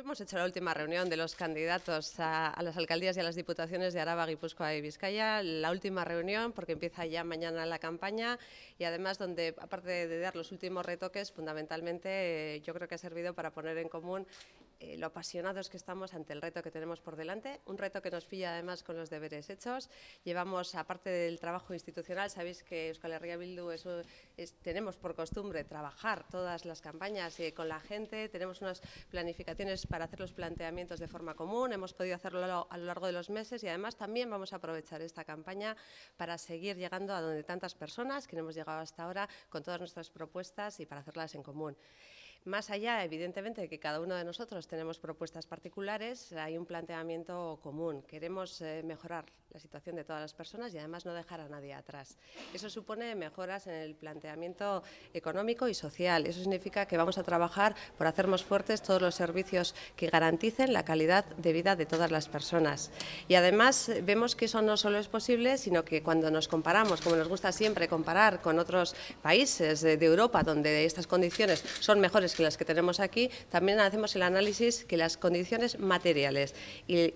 hemos hecho la última reunión de los candidatos a, las alcaldías y a las diputaciones de Araba, Guipúzcoa y Vizcaya. La última reunión, porque empieza ya mañana la campaña y además donde, aparte de dar los últimos retoques, fundamentalmente eh, yo creo que ha servido para poner en común eh, lo apasionados que estamos ante el reto que tenemos por delante, un reto que nos pilla además con los deberes hechos. Llevamos, aparte del trabajo institucional, sabéis que Euskal Herria Bildu tenemos por costumbre trabajar todas las campañas eh, con la gente, tenemos unas planificaciones para hacer los planteamientos de forma común, hemos podido hacerlo a lo largo de los meses y además también vamos a aprovechar esta campaña para seguir llegando a donde tantas personas que no hemos llegado hasta ahora con todas nuestras propuestas y para hacerlas en común. Más allá, evidentemente, de que cada uno de nosotros tenemos propuestas particulares, hay un planteamiento común. Queremos eh, mejorar la situación de todas las personas y además no dejar a nadie atrás. Eso supone mejoras en el planteamiento económico y social. Eso significa que vamos a trabajar por hacernos fuertes todos los servicios que garanticen la calidad de vida de todas las personas. Y además vemos que eso no solo es posible, sino que cuando nos comparamos, como nos gusta siempre comparar con otros países de Europa donde estas condiciones son mejores que las que tenemos aquí, también hacemos el análisis que las condiciones materiales y,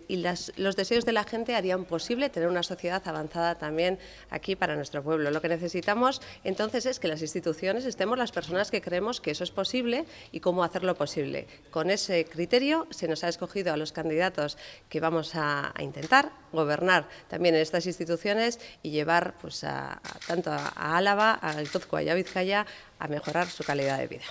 los deseos de la gente harían posible tener una sociedad avanzada también aquí para nuestro pueblo. Lo que necesitamos entonces es que las instituciones estemos las personas que creemos que eso es posible y cómo hacerlo posible. Con ese criterio se nos ha escogido a los candidatos que vamos a, intentar gobernar también en estas instituciones y llevar pues, a, tanto a Álava, a Guipúzcoa y a Vizcaya a mejorar su calidad de vida.